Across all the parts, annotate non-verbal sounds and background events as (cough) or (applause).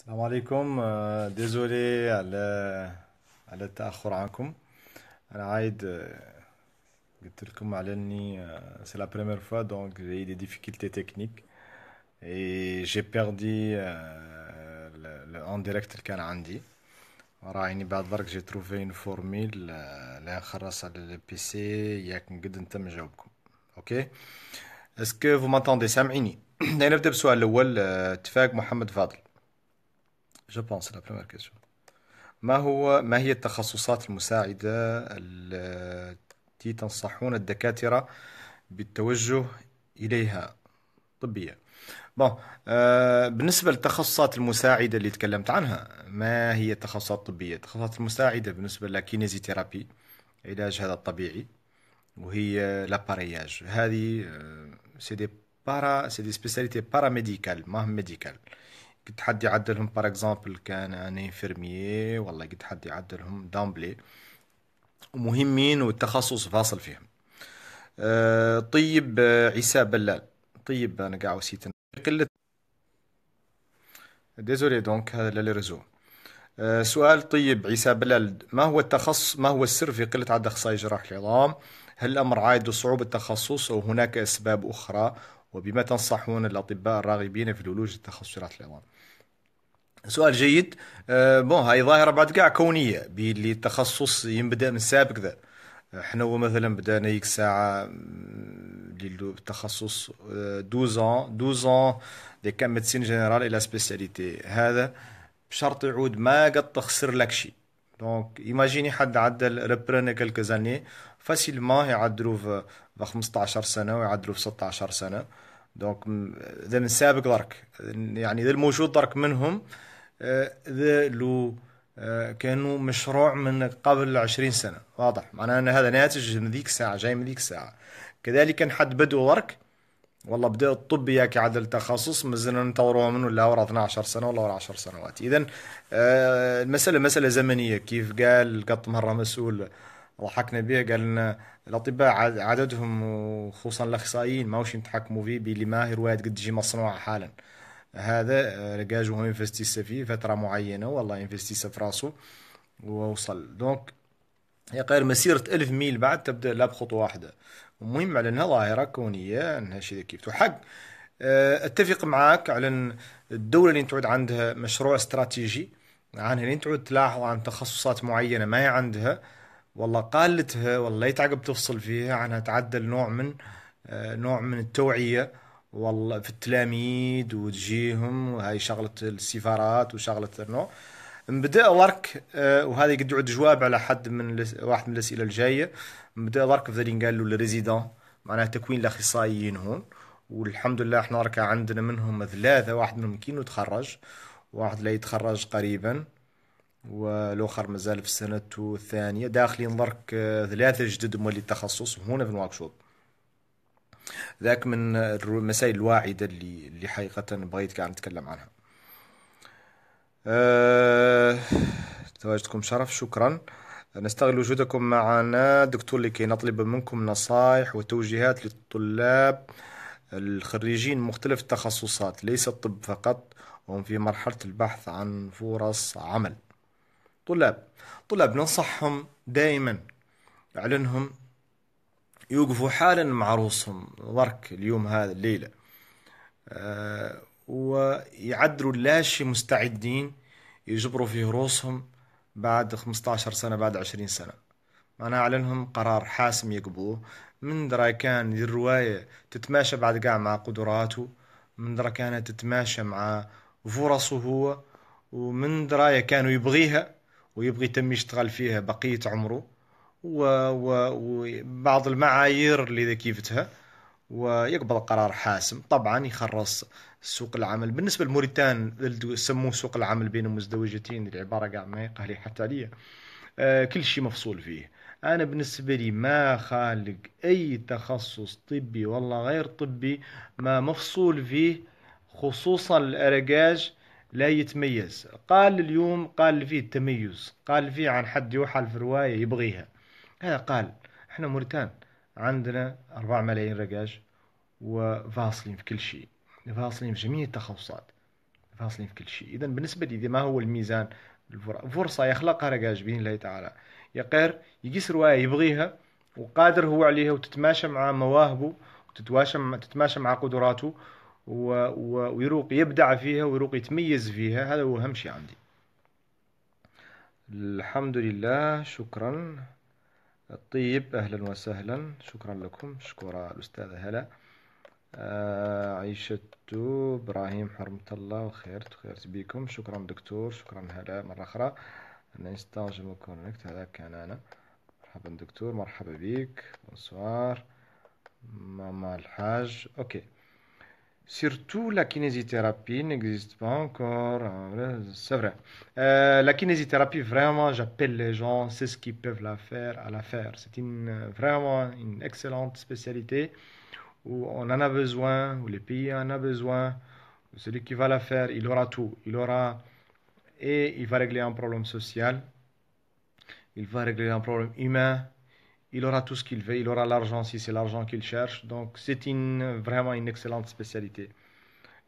السلام عليكم آه، ديزولي على على التاخر عنكم انا عايد آه، قلت لكم على اني سي لا بريمير فوا دونك جاي دي ديفيكولتي تكنيك اي جي بيردي اون ديريكت اللي كان عندي رايني بعد برك جي تروفي اون فورميل لا نخرص على البي سي ياك نقد انت مجاوبكم اوكي اسكو فو مانتوندي سامعيني (clears throat) نبدا بالسؤال الاول آه، تفاق محمد فاضل Je pense, c'est la première question. ما هو ما هي التخصصات المساعدة التي تنصحون الدكاترة بالتوجه إليها طبية؟ بون آه euh, بالنسبة للتخصصات المساعدة اللي تكلمت عنها ما هي التخصصات الطبية؟ التخصصات المساعدة بالنسبة للكينيزيثيرابي علاج هذا الطبيعي وهي لابارياج هذه سي دي بارا سي دي سبيساليتي باراميديكال ماهم ميديكال قد حد يعدلهم بار اكزومبل كان اني يعني فيرميي والله قد حد يعدلهم دامبلي ومهمين والتخصص فاصل فيهم آه، طيب آه، عيسى بلال طيب انا قاعد وسيت قله ديزولي دونك هذا للريزو آه، سؤال طيب عيسى بلال ما هو التخصص ما هو السر في قله عدد اخصائي جراح العظام هل الامر عائد لصعوبه التخصص او هناك اسباب اخرى وبما تنصحون الاطباء الراغبين في الولوج لتخصص جراحه العظام سؤال جيد أه بون هاي ظاهرة بعد كاع كونية باللي التخصص ينبدا من سابق ذا احنا مثلا بدانا يك ساعة للتخصص 12 12 دي كان ميدسين جنرال الى سبيسياليتي هذا بشرط يعود ما قد تخسر لك شيء دونك ايماجيني حد عدل ريبرينا كلكو زاني فاسيلمون يعدلو في 15 سنة ويعدلو في 16 سنة دونك ذا من سابق درك يعني ذا الموجود درك منهم آه، ذا لو آه، كانوا مشروع من قبل عشرين سنة واضح معناها أن هذا ناتج من ذيك الساعة جاي من ذيك الساعة كذلك كان حد بدو ورك والله بدا الطب ياك عاد التخصص مازلنا نطوروها منه لا ورا 12 سنه ولا ورا 10 سنوات اذا آه، المساله مساله زمنيه كيف قال قط مره مسؤول ضحكنا به قال لنا الاطباء عددهم وخصوصا الاخصائيين ماهوش يتحكموا فيه باللي ماهي روايه قد تجي مصنوعه حالا هذا آه، لقاج وهم انفستيس فيه فتره معينه والله انفستيس في راسه ووصل دونك هي غير مسيرة ألف ميل بعد تبدأ لا بخطوة واحدة المهم على أنها ظاهرة كونية أنها شيء كيف وحق آه، أتفق معاك على الدولة اللي تعود عندها مشروع استراتيجي عنها اللي تعود تلاحظ عن تخصصات معينة ما هي عندها والله قالتها والله يتعقب تفصل فيها عنها تعدل نوع من آه، نوع من التوعية والله في التلاميذ وتجيهم وهاي شغلة السفارات وشغلة النوع نبدا لارك آه، وهذا قد يعد جواب على حد من واحد من الاسئله الجايه نبدا لارك في قال له الريزيدان معناها تكوين الاخصائيين هون والحمد لله احنا راك عندنا منهم ثلاثه واحد منهم كينو تخرج واحد لا يتخرج قريبا والاخر مازال في سنته الثانيه داخلين درك آه، ثلاثه جدد مولي التخصص هنا في نواكشوط ذاك من المسائل الواعده اللي اللي حقيقه بغيت كان نتكلم عنها أه... تواجدكم شرف شكرا نستغل وجودكم معنا دكتور لكي نطلب منكم نصائح وتوجيهات للطلاب الخريجين مختلف التخصصات ليس الطب فقط وهم في مرحلة البحث عن فرص عمل طلاب طلاب ننصحهم دائما أعلنهم يوقفوا حالا مع روسهم ضرك اليوم هذا الليلة ويعدروا آه، ويعدلوا اللاشي مستعدين يجبروا فيه روسهم بعد 15 سنة بعد 20 سنة أنا أعلنهم قرار حاسم يقبوه من درا كان الرواية تتماشى بعد قاع مع قدراته من درا كانت تتماشى مع فرصه هو ومن دراية كانوا يبغيها ويبغي يتم يشتغل فيها بقية عمره وبعض المعايير اللي ذكيفتها ويقبل قرار حاسم طبعا يخرص سوق العمل بالنسبه لموريتان يسموه سوق العمل بين المزدوجتين العباره قاع ما يقهلي حتى عليا آه، كل شيء مفصول فيه انا بالنسبه لي ما خالق اي تخصص طبي والله غير طبي ما مفصول فيه خصوصا الارجاج لا يتميز قال اليوم قال فيه التميز قال فيه عن حد يوحل في رواية يبغيها هذا قال احنا مرتان عندنا أربع ملايين رقاش وفاصلين في كل شيء فاصلين في جميع التخصصات فاصلين في كل شيء إذا بالنسبة لي ما هو الميزان فرصة يخلقها رقاش بين الله تعالى يقر يقيس رواية يبغيها وقادر هو عليها وتتماشى مع مواهبه وتتماشى تتماشى مع قدراته و... ويروق يبدع فيها ويروق يتميز فيها هذا هو أهم شيء عندي الحمد لله شكرا طيب أهلا وسهلا شكرا لكم شكرا الأستاذ هلا آه عيشة إبراهيم حرمة الله وخير خير بكم شكرا دكتور شكرا هلا مرة أخرى نستاج كونكت هذا كان أنا مرحبا دكتور مرحبا بك بونسوار ماما الحاج أوكي Surtout, la kinésithérapie n'existe pas encore. Hein, c'est vrai. Euh, la kinésithérapie, vraiment, j'appelle les gens, c'est ce qu'ils peuvent la faire, à la faire. C'est une, vraiment une excellente spécialité où on en a besoin, où les pays en a besoin. Celui qui va la faire, il aura tout. Il aura et il va régler un problème social. Il va régler un problème humain il aura tout ce qu'il veut, il aura l'argent si c'est l'argent qu'il cherche. Donc c'est une, vraiment une excellente spécialité.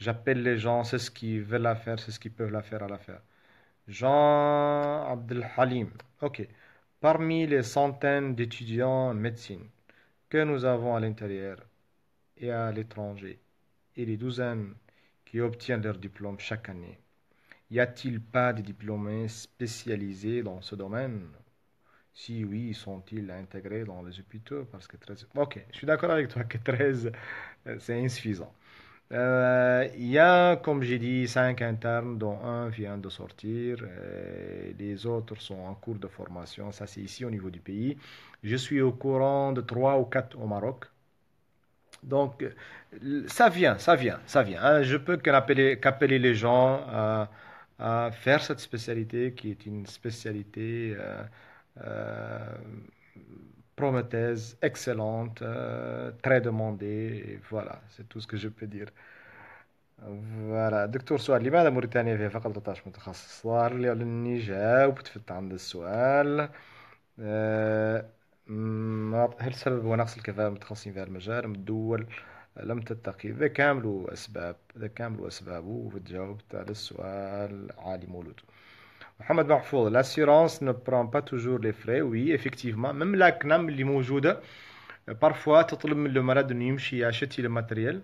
J'appelle les gens, c'est ce qu'ils veulent la faire, c'est ce qu'ils peuvent la faire à la faire. Jean Abdel Halim, ok. Parmi les centaines d'étudiants en médecine que nous avons à l'intérieur et à l'étranger, et les douzaines qui obtiennent leur diplôme chaque année, y a-t-il pas de diplômés spécialisés dans ce domaine si oui, sont-ils intégrés dans les hôpitaux Parce que 13... Ok, je suis d'accord avec toi que 13, euh, c'est insuffisant. Euh, il y a, comme j'ai dit, 5 internes, dont un vient de sortir. Euh, les autres sont en cours de formation. Ça, c'est ici au niveau du pays. Je suis au courant de 3 ou 4 au Maroc. Donc, ça vient, ça vient, ça vient. Hein. Je peux qu'appeler les gens à, faire cette spécialité qui est une spécialité prometteuse, excellente, très demandée. Et voilà, c'est tout ce que je peux dire. Voilà, docteur. سؤال لماذا موريتانيا فيها فقط 13 متخصص ظهر لي على جاوبت في عند السؤال هل سبب هو نقص الكفاءة المتخصصين في هذا المجال من الدول لم تتقي ذا كامل أسباب ذا كامل أسبابه وتجاوبت على السؤال عالي مولود Mohamed Mahfoud, l'assurance ne prend pas toujours les frais, oui, effectivement. Même la CNAM, euh, parfois, tout le malade de يمشي achète le matériel.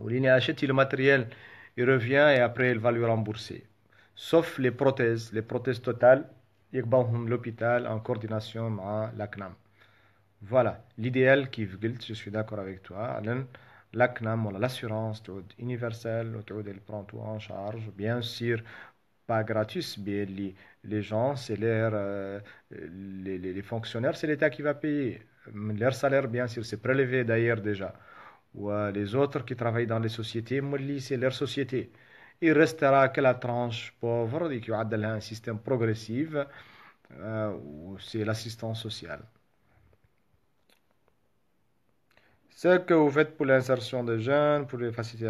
Ou il achète le matériel, il revient et après, il va lui rembourser. Sauf les prothèses, les prothèses totales, l'hôpital en coordination avec la CNAM. Voilà, l'idéal qui je suis d'accord avec toi, La CNAM, l'assurance, universelle, elle prend tout en charge. Bien sûr, pas gratuit, mais les, gens, c'est euh, les, les, fonctionnaires, c'est l'État qui va payer. Leur salaire, bien sûr, c'est prélevé d'ailleurs déjà. Ou euh, les autres qui travaillent dans les sociétés, c'est leur société. Il restera que la tranche pauvre qui a un système progressif, euh, c'est l'assistance sociale. Ce que vous faites pour l'insertion des jeunes, pour les faciliter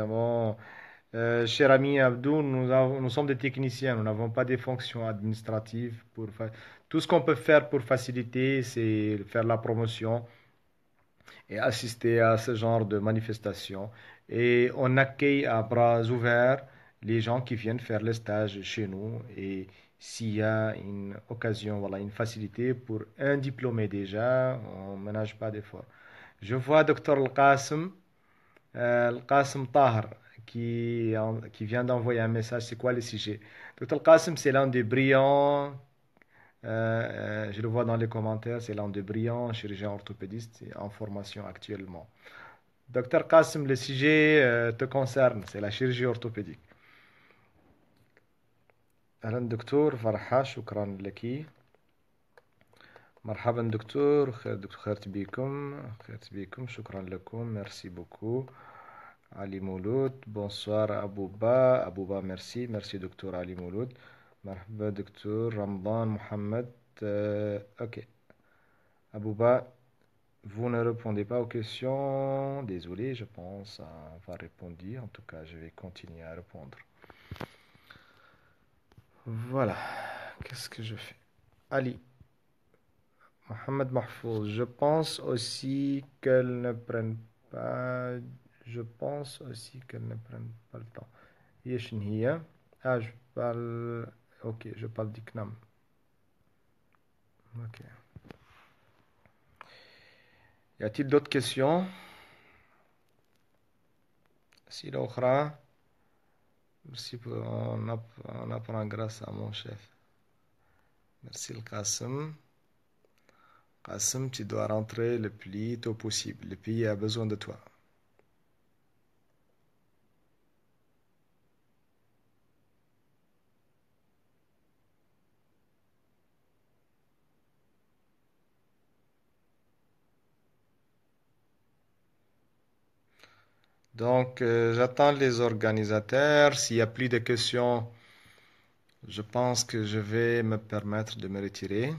euh, cher ami Abdou, nous, sommes des techniciens, nous n'avons pas des fonctions administratives. Pour Tout ce qu'on peut faire pour faciliter, c'est faire la promotion et assister à ce genre de manifestation. Et on accueille à bras ouverts les gens qui viennent faire le stage chez nous. Et s'il y a une occasion, voilà, une facilité pour un diplômé déjà, on ne ménage pas d'efforts. Je vois Dr. Al-Qasim, euh, al Tahar qui, vient d'envoyer un message, c'est quoi le sujet Dr. Qasim, c'est l'un des brillants, euh, euh, je le vois dans les commentaires, c'est l'un des brillants chirurgiens orthopédistes en formation actuellement. Docteur Qasim, le sujet euh, te concerne, c'est la chirurgie orthopédique. merci docteur. شكرا مرحبا دكتور دكتور خيرت بكم خيرت بكم شكرا لكم ميرسي بوكو Ali Mouloud. Bonsoir Abouba. Abouba, merci. Merci docteur Ali Mouloud. Marhaba docteur Ramadan, Mohamed. Euh, ok. Abouba, vous ne répondez pas aux questions. Désolé, je pense. On va répondre. En tout cas, je vais continuer à répondre. Voilà. Qu'est-ce que je fais Ali. Mohamed Mahfouz, je pense aussi qu'elle ne prenne pas je pense aussi qu'elle ne prennent pas le temps. Ah, je parle. Ok, je parle d'Iknam. Ok. Y a-t-il d'autres questions Si l'Okhra. Merci, on, on apprend grâce à mon chef. Merci, le Qasim. Qasim, tu dois rentrer le plus tôt possible. Le pays a besoin de toi. Donc, euh, j'attends les organisateurs. S'il n'y a plus de questions, je pense que je vais me permettre de me retirer.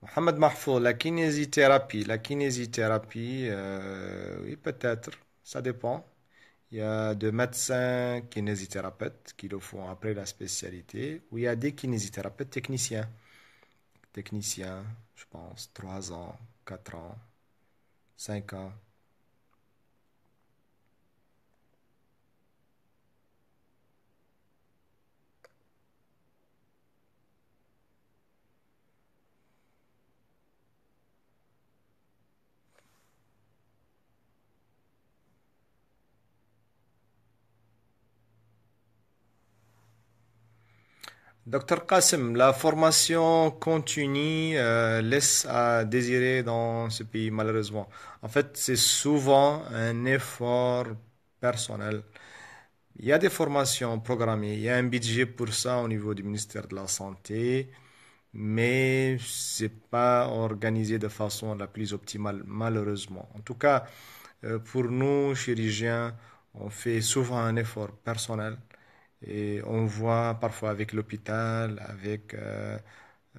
Mohamed Mahfouz, la kinésithérapie. La kinésithérapie, euh, oui, peut-être, ça dépend il y a des médecins kinésithérapeutes qui le font après la spécialité, ou il y a des kinésithérapeutes techniciens. Techniciens, je pense, 3 ans, 4 ans, 5 ans. Docteur Qasim, la formation continue euh, laisse à désirer dans ce pays, malheureusement. En fait, c'est souvent un effort personnel. Il y a des formations programmées, il y a un budget pour ça au niveau du ministère de la Santé, mais ce n'est pas organisé de façon la plus optimale, malheureusement. En tout cas, euh, pour nous, chirurgiens, on fait souvent un effort personnel et on voit parfois avec l'hôpital, avec euh,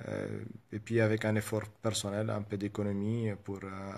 euh, et puis avec un effort personnel, un peu d'économie pour euh,